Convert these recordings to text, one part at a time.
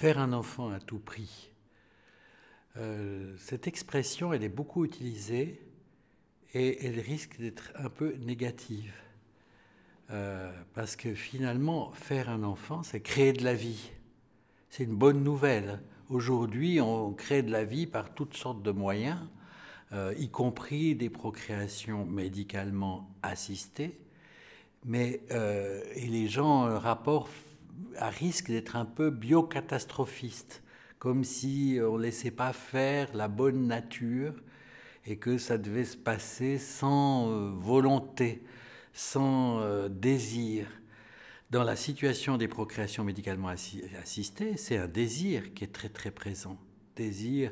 faire un enfant à tout prix. Euh, cette expression, elle est beaucoup utilisée et elle risque d'être un peu négative. Euh, parce que finalement, faire un enfant, c'est créer de la vie. C'est une bonne nouvelle. Aujourd'hui, on crée de la vie par toutes sortes de moyens, euh, y compris des procréations médicalement assistées. Mais, et les gens, rapportent à risque d'être un peu biocatastrophiste, comme si on ne laissait pas faire la bonne nature et que ça devait se passer sans euh, volonté, sans euh, désir. Dans la situation des procréations médicalement assistées, c'est un désir qui est très très présent. Désir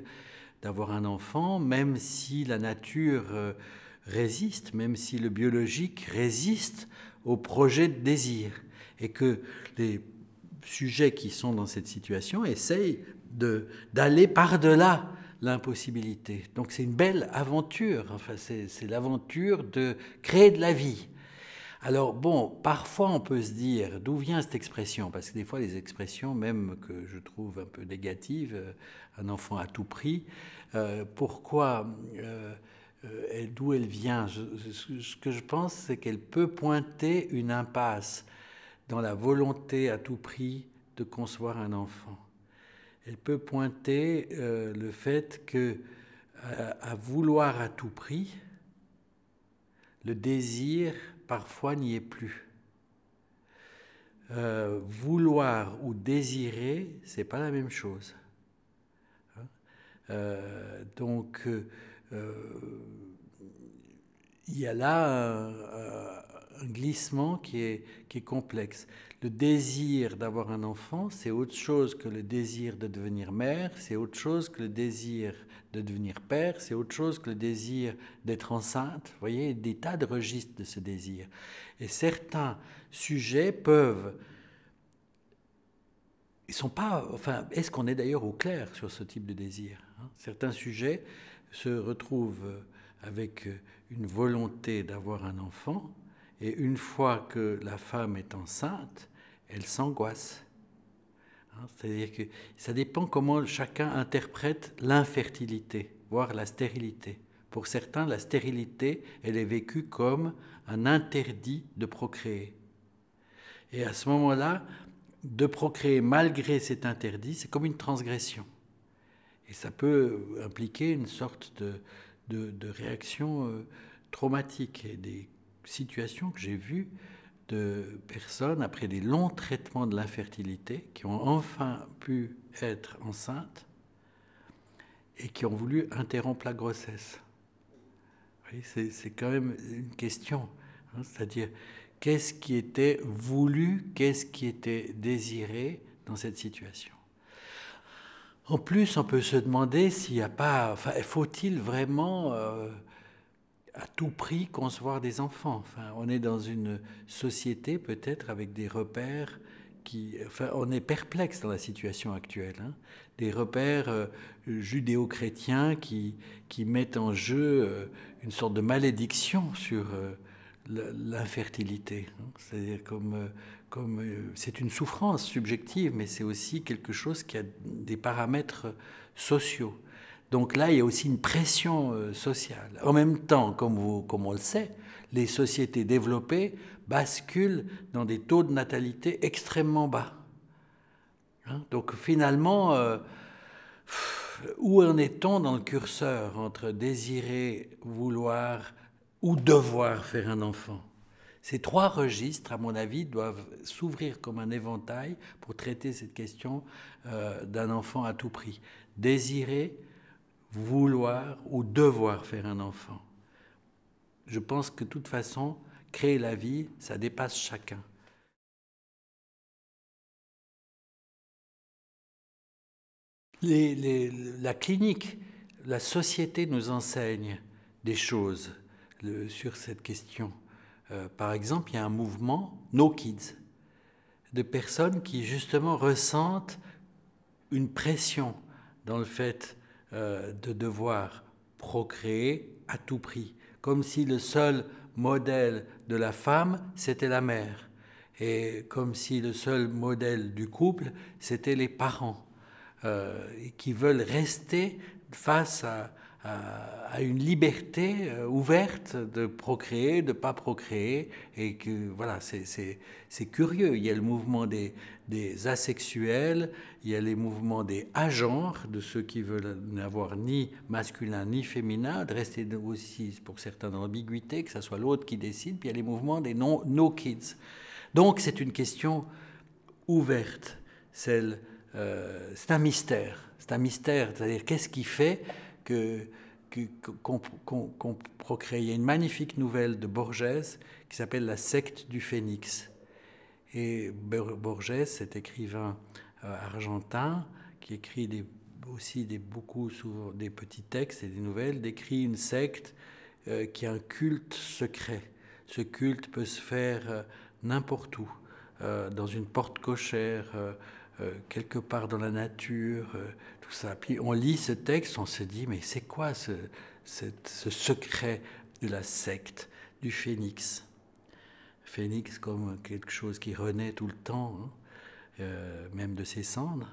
d'avoir un enfant, même si la nature euh, résiste, même si le biologique résiste au projet de désir. Et que les sujets qui sont dans cette situation essayent d'aller par-delà l'impossibilité. Donc c'est une belle aventure, enfin, c'est l'aventure de créer de la vie. Alors bon, parfois on peut se dire d'où vient cette expression, parce que des fois les expressions, même que je trouve un peu négatives, euh, un enfant à tout prix, euh, pourquoi, euh, d'où elle vient Ce que je pense, c'est qu'elle peut pointer une impasse dans la volonté à tout prix de concevoir un enfant. Elle peut pointer euh, le fait que euh, à vouloir à tout prix, le désir parfois n'y est plus. Euh, vouloir ou désirer, c'est pas la même chose. Hein? donc il y a là un glissement qui est, complexe. Le désir d'avoir un enfant, c'est autre chose que le désir de devenir mère, c'est autre chose que le désir de devenir père, c'est autre chose que le désir d'être enceinte. Vous voyez, des tas de registres de ce désir. Et certains sujets peuvent ils sont pas. Enfin, est-ce qu'on est d'ailleurs au clair sur ce type de désir hein? Certains sujets se retrouvent avec une volonté d'avoir un enfant, et une fois que la femme est enceinte, elle s'angoisse. Hein, c'est-à-dire que ça dépend comment chacun interprète l'infertilité, voire la stérilité. Pour certains, la stérilité, elle est vécue comme un interdit de procréer. Et à ce moment-là, de procréer malgré cet interdit, c'est comme une transgression. Et ça peut impliquer une sorte de, de, de réaction euh, traumatique et des situation que j'ai vue de personnes, après des longs traitements de l'infertilité, qui ont enfin pu être enceintes et qui ont voulu interrompre la grossesse. C'est quand même une question. Hein. C'est-à-dire, qu'est-ce qui était voulu, qu'est-ce qui était désiré dans cette situation En plus, on peut se demander s'il n'y a pas. faut-il vraiment. Euh, à tout prix concevoir des enfants. Enfin, on est dans une société peut-être avec des repères qui, enfin, on est perplexe dans la situation actuelle. Hein. Des repères euh, judéo-chrétiens qui, qui mettent en jeu euh, une sorte de malédiction sur euh, l'infertilité. Hein. C'est-à-dire comme, comme c'est une souffrance subjective, mais c'est aussi quelque chose qui a des paramètres sociaux. Donc là, il y a aussi une pression euh, sociale. En même temps, comme, on le sait, les sociétés développées basculent dans des taux de natalité extrêmement bas. Hein, donc finalement, euh, où en est-on dans le curseur entre désirer, vouloir ou devoir faire un enfant Ces trois registres, à mon avis, doivent s'ouvrir comme un éventail pour traiter cette question euh, d'un enfant à tout prix. Désirer, vouloir ou devoir faire un enfant. Je pense que de toute façon, créer la vie, ça dépasse chacun. la clinique, la société nous enseigne des choses sur cette question. Euh, par exemple, il y a un mouvement, No Kids, de personnes qui justement ressentent une pression dans le fait euh, de devoir procréer à tout prix, comme si le seul modèle de la femme, c'était la mère, et comme si le seul modèle du couple, c'était les parents, euh, qui veulent rester face à, euh, à une liberté euh, ouverte de procréer, de pas procréer, et que voilà, c'est curieux. Il y a le mouvement des, des asexuels, il y a les mouvements des agents, de ceux qui veulent n'avoir ni masculin ni féminin, de rester aussi pour certains dans l'ambiguïté, que ce soit l'autre qui décide, puis il y a les mouvements des no kids. Donc c'est une question ouverte, euh, c'est un mystère, c'est un mystère, c'est-à-dire qu'est-ce qui fait que qu'on une magnifique nouvelle de Borges qui s'appelle La secte du phénix. Et Borges, cet écrivain euh, argentin, qui écrit des, aussi des, beaucoup souvent, des petits textes et des nouvelles, décrit une secte euh, qui a un culte secret. Ce culte peut se faire euh, n'importe où, dans une porte cochère euh, quelque part dans la nature, euh, tout ça. Puis on lit ce texte, on se dit, mais c'est quoi ce, secret de la secte, du phénix Phénix comme quelque chose qui renaît tout le temps, hein, euh, même de ses cendres.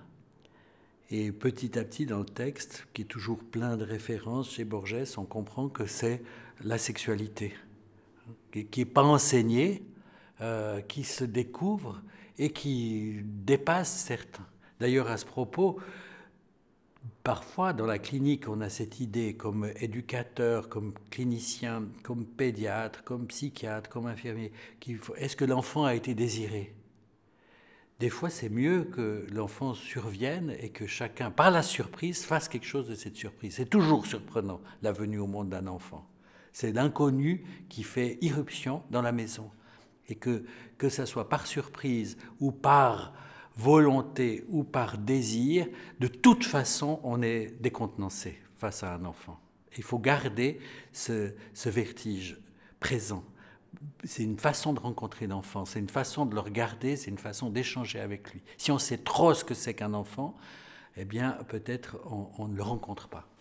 Et petit à petit, dans le texte, qui est toujours plein de références chez Borges, on comprend que c'est la sexualité, hein, qui n'est pas enseignée, qui se découvre et qui dépasse certains. D'ailleurs, à ce propos, parfois dans la clinique, on a cette idée comme éducateur, comme clinicien, comme pédiatre, comme psychiatre, comme infirmier, est-ce que l'enfant a été désiré Des fois, c'est mieux que l'enfant survienne et que chacun, par la surprise, fasse quelque chose de cette surprise. C'est toujours surprenant, la venue au monde d'un enfant. C'est l'inconnu qui fait irruption dans la maison et que, que ça soit par surprise ou par volonté ou par désir, de toute façon, on est décontenancé face à un enfant. Il faut garder ce, vertige présent. C'est une façon de rencontrer l'enfant, c'est une façon de le regarder, c'est une façon d'échanger avec lui. Si on sait trop ce que c'est qu'un enfant, eh bien, peut-être on ne le rencontre pas.